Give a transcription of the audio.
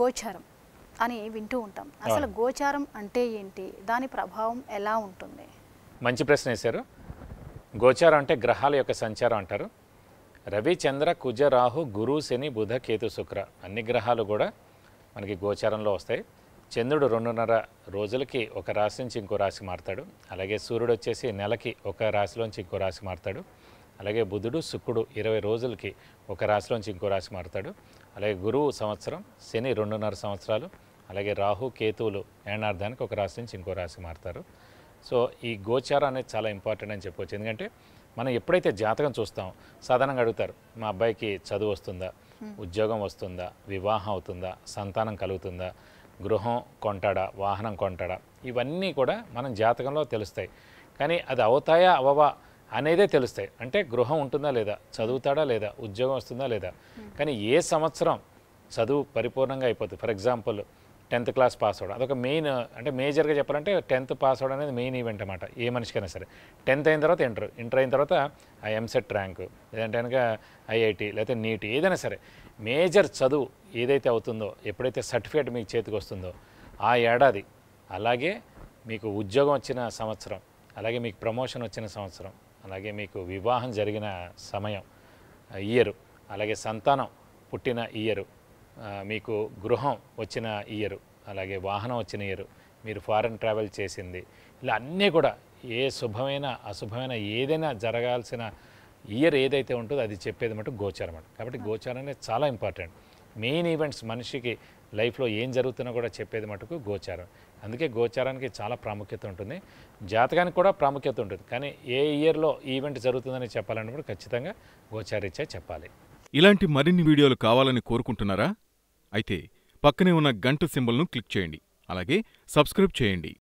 గోచారం అని వింటూ ఉంటాం అసలు గోచారం అంటే ఏంటి దాని ప్రభావం ఎలా ఉంటుంది మంచి ప్రశ్న వేశారు గోచారం అంటే గ్రహాల యొక్క సంచారం అంటారు రవి చంద్ర కుజ రాహు గురు శని బుధ కేతు శుక్ర అన్ని గ్రహాలు కూడా మనకి గోచారంలో వస్తాయి చంద్రుడు రెండున్నర రోజులకి ఒక రాశి నుంచి ఇంకో రాశి మారుతాడు అలాగే సూర్యుడు వచ్చేసి నెలకి ఒక రాశిలోంచి ఇంకో రాశి మారుతాడు అలాగే బుధుడు శుక్రుడు ఇరవై రోజులకి ఒక రాశిలోంచి ఇంకో రాశి మారుతాడు అలాగే గురువు సంవత్సరం శని రెండున్నర సంవత్సరాలు అలాగే రాహు కేతువులు ఏనార్థానికి ఒక రాశి నుంచి ఇంకో రాశి మారుతారు సో ఈ గోచారం అనేది చాలా ఇంపార్టెంట్ అని చెప్పవచ్చు ఎందుకంటే మనం ఎప్పుడైతే జాతకం చూస్తాం సాధారణంగా అడుగుతారు మా అబ్బాయికి చదువు వస్తుందా ఉద్యోగం వస్తుందా వివాహం అవుతుందా సంతానం కలుగుతుందా గృహం కొంటాడా వాహనం కొంటాడా ఇవన్నీ కూడా మనం జాతకంలో తెలుస్తాయి కానీ అది అవుతాయా అవవా అనేదే తెలుస్తాయి అంటే గృహం ఉంటుందా లేదా చదువుతాడా లేదా ఉద్యోగం వస్తుందా లేదా కానీ ఏ సంవత్సరం చదువు పరిపూర్ణంగా అయిపోతుంది for example tenth class pass అవడం అదొక మెయిన్ అంటే మేజర్గా చెప్పాలంటే టెన్త్ పాస్ అవడం అనేది మెయిన్ ఈవెంట్ అనమాట ఏ మనిషికైనా సరే టెన్త్ అయిన తర్వాత ఇంటర్ ఇంటర్ అయిన తర్వాత ఆ ఎంసెట్ ర్యాంకు లేదంటే కనుక ఐఐటి లేకపోతే నీట్ ఏదైనా సరే మేజర్ చదువు ఏదైతే అవుతుందో ఎప్పుడైతే సర్టిఫికేట్ మీకు చేతికి వస్తుందో ఆ ఏడాది అలాగే మీకు ఉద్యోగం వచ్చిన సంవత్సరం అలాగే మీకు ప్రమోషన్ వచ్చిన సంవత్సరం అలాగే మీకు వివాహం జరిగిన సమయం ఇయరు అలాగే సంతానం పుట్టిన ఇయరు మీకు గృహం వచ్చిన ఇయరు అలాగే వాహనం వచ్చిన ఇయరు మీరు ఫారెన్ ట్రావెల్ చేసింది ఇలా అన్నీ కూడా ఏ శుభమైన అశుభమైన ఏదైనా జరగాల్సిన ఇయర్ ఏదైతే ఉంటుందో అది చెప్పేది మటు గోచారం అంట కాబట్టి గోచారం అనేది చాలా ఇంపార్టెంట్ మెయిన్ ఈవెంట్స్ మనిషికి లైఫ్లో ఏం జరుగుతున్నా కూడా చెప్పేది మటుకు గోచారం అందుకే గోచారానికి చాలా ప్రాముఖ్యత ఉంటుంది జాతకానికి కూడా ప్రాముఖ్యత ఉంటుంది కానీ ఏ ఇయర్లో ఈవెంట్ జరుగుతుందని చెప్పాలన్నప్పుడు ఖచ్చితంగా గోచారీత్యా చెప్పాలి ఇలాంటి మరిన్ని వీడియోలు కావాలని కోరుకుంటున్నారా అయితే పక్కనే ఉన్న గంట సింబల్ను క్లిక్ చేయండి అలాగే సబ్స్క్రైబ్ చేయండి